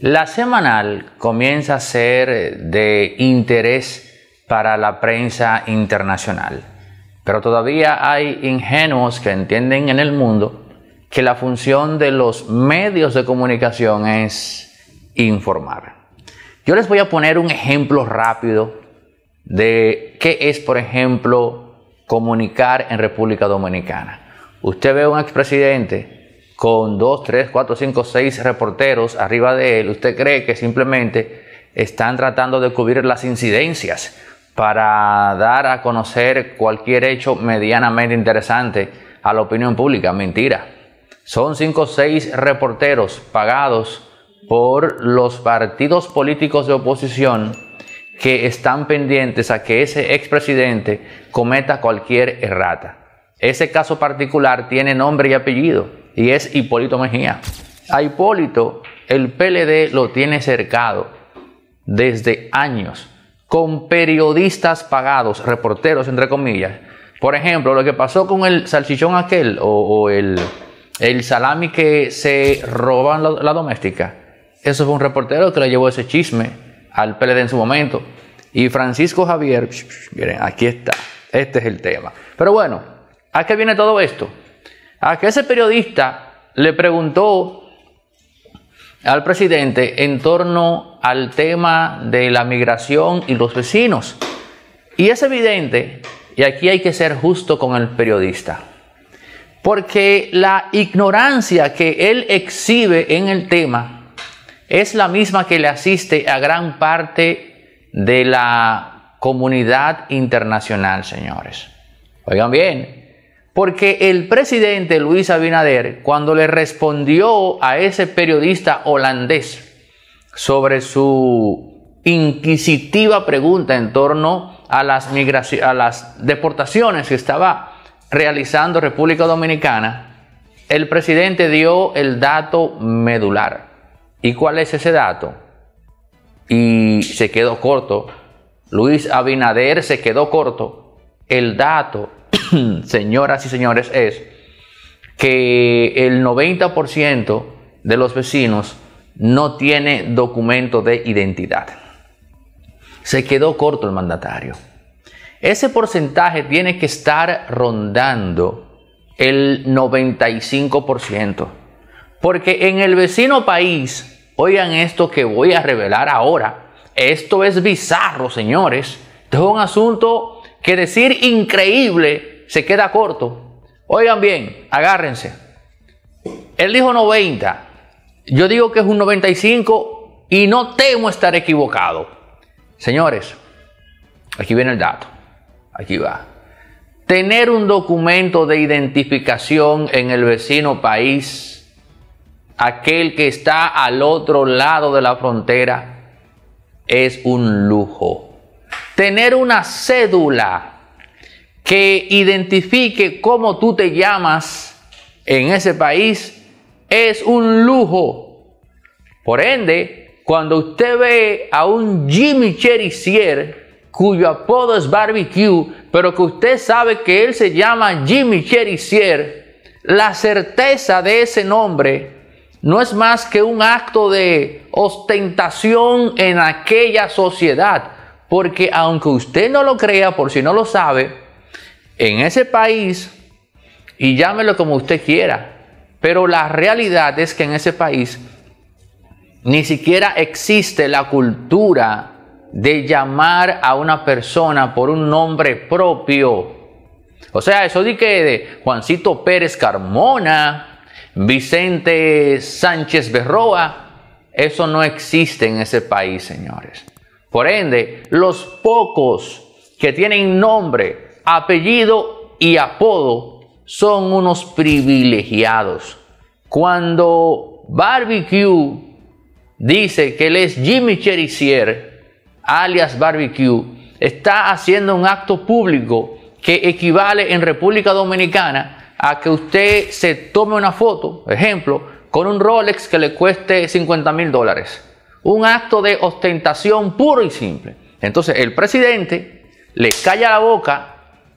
La semanal comienza a ser eh, de interés para la prensa internacional, pero todavía hay ingenuos que entienden en el mundo que la función de los medios de comunicación es informar. Yo les voy a poner un ejemplo rápido de qué es, por ejemplo, comunicar en República Dominicana. Usted ve a un expresidente con dos, tres, cuatro, cinco, seis reporteros arriba de él, usted cree que simplemente están tratando de cubrir las incidencias para dar a conocer cualquier hecho medianamente interesante a la opinión pública. Mentira. Son cinco o seis reporteros pagados por los partidos políticos de oposición que están pendientes a que ese expresidente cometa cualquier errata. Ese caso particular tiene nombre y apellido y es Hipólito Mejía. A Hipólito el PLD lo tiene cercado desde años con periodistas pagados, reporteros entre comillas. Por ejemplo, lo que pasó con el salchichón aquel o, el, salami que se roban la, la, doméstica. Eso fue un reportero que le llevó ese chisme al PLD en su momento. Y Francisco Javier, miren, aquí está. Este es el tema. Pero bueno, ¿a qué viene todo esto? a ah, que ese periodista le preguntó al presidente en torno al tema de la migración y los vecinos. Y es evidente, y aquí hay que ser justo con el periodista, porque la ignorancia que él exhibe en el tema es la misma que le asiste a gran parte de la comunidad internacional, señores. Oigan bien, porque el presidente Luis Abinader, cuando le respondió a ese periodista holandés sobre su inquisitiva pregunta en torno a las, a las deportaciones que estaba realizando República Dominicana, el presidente dio el dato medular. ¿Y cuál es ese dato? Y se quedó corto. Luis Abinader se quedó corto. El dato señoras y señores, es que el 90% de los vecinos no tiene documento de identidad. Se quedó corto el mandatario. Ese porcentaje tiene que estar rondando el 95%. Porque en el vecino país, oigan esto que voy a revelar ahora, esto es bizarro, señores. Esto es un asunto que decir increíble se queda corto. Oigan bien, agárrense. Él dijo 90. Yo digo que es un 95 y no temo estar equivocado. Señores, aquí viene el dato. Aquí va. Tener un documento de identificación en el vecino país, aquel que está al otro lado de la frontera, es un lujo tener una cédula que identifique cómo tú te llamas en ese país es un lujo. Por ende, cuando usted ve a un Jimmy Cherisier cuyo apodo es barbecue, pero que usted sabe que él se llama Jimmy Cherisier, la certeza de ese nombre no es más que un acto de ostentación en aquella sociedad porque aunque usted no lo crea, por si no lo sabe, en ese país, y llámelo como usted quiera, pero la realidad es que en ese país ni siquiera existe la cultura de llamar a una persona por un nombre propio. O sea, eso de que de Juancito Pérez Carmona, Vicente Sánchez Berroa, eso no existe en ese país, señores. Por ende, los pocos que tienen nombre, apellido y apodo son unos privilegiados. Cuando Barbecue dice que él es Jimmy Cherisier, alias Barbecue, está haciendo un acto público que equivale en República Dominicana a que usted se tome una foto, ejemplo, con un Rolex que le cueste 50 mil dólares un acto de ostentación puro y simple. Entonces el presidente le calla la boca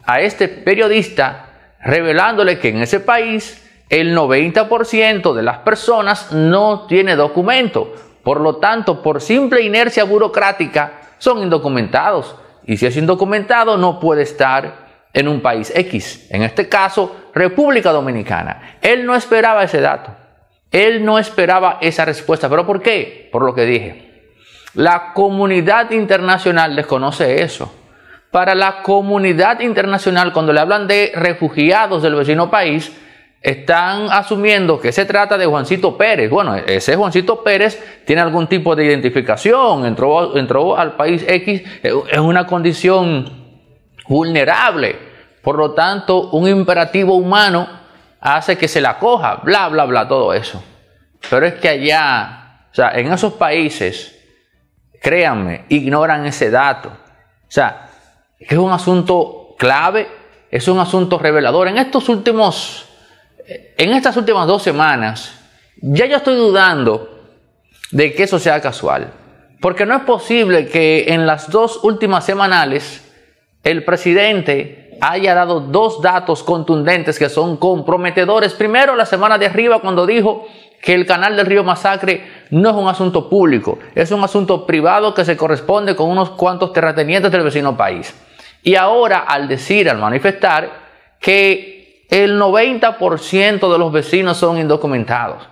a este periodista revelándole que en ese país el 90% de las personas no tiene documento. Por lo tanto, por simple inercia burocrática, son indocumentados. Y si es indocumentado, no puede estar en un país X. En este caso, República Dominicana. Él no esperaba ese dato. Él no esperaba esa respuesta. ¿Pero por qué? Por lo que dije. La comunidad internacional desconoce eso. Para la comunidad internacional, cuando le hablan de refugiados del vecino país, están asumiendo que se trata de Juancito Pérez. Bueno, ese Juancito Pérez tiene algún tipo de identificación, entró, al país X en eh, una condición vulnerable. Por lo tanto, un imperativo humano hace que se la coja, bla, bla, bla, todo eso. Pero es que allá, o sea, en esos países, créanme, ignoran ese dato. O sea, es un asunto clave, es un asunto revelador. En estos últimos, eh, en estas últimas dos semanas, ya yo estoy dudando de que eso sea casual. Porque no es posible que en las dos últimas semanales el presidente haya dado dos datos contundentes que son comprometedores. Primero, la semana de arriba cuando dijo que el canal del río Masacre no es un asunto público, es un asunto privado que se corresponde con unos cuantos terratenientes del vecino país. Y ahora, al decir, al manifestar, que el 90% de los vecinos son indocumentados.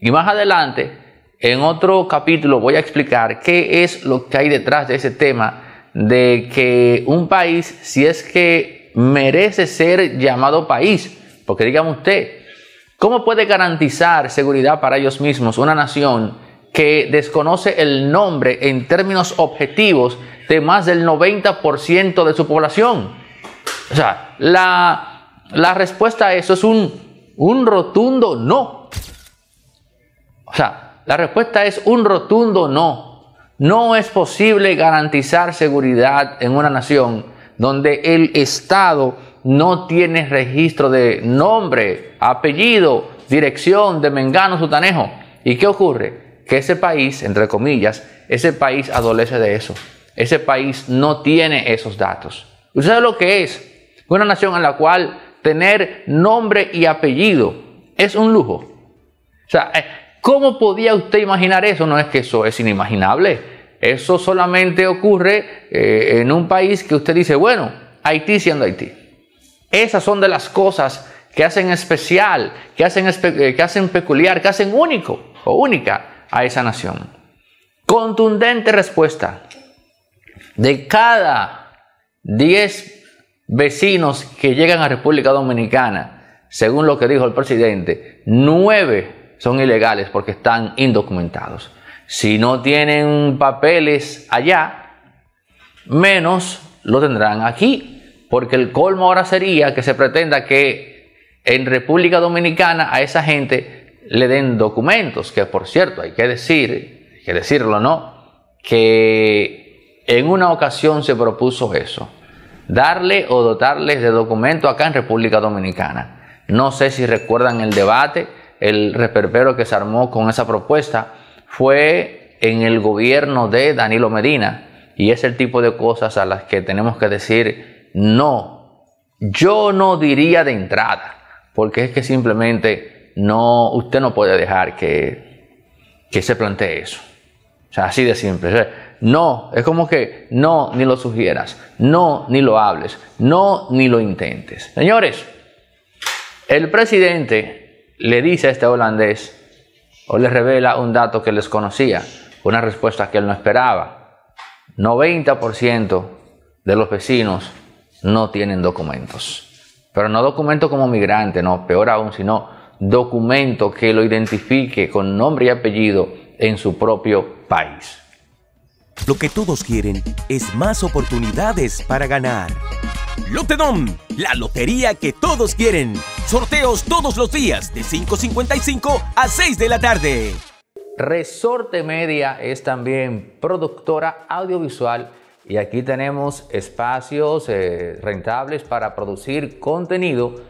Y más adelante, en otro capítulo, voy a explicar qué es lo que hay detrás de ese tema de que un país, si es que merece ser llamado país. Porque dígame usted, ¿cómo puede garantizar seguridad para ellos mismos una nación que desconoce el nombre en términos objetivos de más del 90% de su población? O sea, la, respuesta a eso es un, un rotundo no. O sea, la respuesta es un rotundo no. No es posible garantizar seguridad en una nación donde el Estado no tiene registro de nombre, apellido, dirección de Mengano Sutanejo. ¿Y qué ocurre? Que ese país, entre comillas, ese país adolece de eso. Ese país no tiene esos datos. ¿Usted sabe lo que es? Una nación en la cual tener nombre y apellido es un lujo. O sea, eh, ¿cómo podía usted imaginar eso? No es que eso es inimaginable. Eso solamente ocurre eh, en un país que usted dice, bueno, Haití siendo Haití. Esas son de las cosas que hacen especial, que hacen, eh, que hacen peculiar, que hacen único o única a esa nación. Contundente respuesta. De cada 10 vecinos que llegan a República Dominicana, según lo que dijo el presidente, 9 son ilegales porque están indocumentados. Si no tienen papeles allá, menos lo tendrán aquí, porque el colmo ahora sería que se pretenda que en República Dominicana a esa gente le den documentos, que por cierto hay que decir, que decirlo, ¿no? Que en una ocasión se propuso eso, darle o dotarles de documentos acá en República Dominicana. No sé si recuerdan el debate, el reperpero que se armó con esa propuesta fue en el gobierno de Danilo Medina. Y es el tipo de cosas a las que tenemos que decir no. Yo no diría de entrada, porque es que simplemente no, usted no puede dejar que, se plantee eso. O sea, así de simple. no, es como que no, ni lo sugieras, no, ni lo hables, no, ni lo intentes. Señores, el presidente le dice a este holandés o les revela un dato que les conocía, una respuesta que él no esperaba. 90% de los vecinos no tienen documentos. Pero no documento como migrante, no, peor aún, sino documento que lo identifique con nombre y apellido en su propio país. Lo que todos quieren es más oportunidades para ganar. Lotedom, la lotería que todos quieren. Sorteos todos los días de 5.55 a 6 de la tarde. Resorte Media es también productora audiovisual y aquí tenemos espacios eh, rentables para producir contenido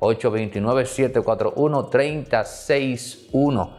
829 741 361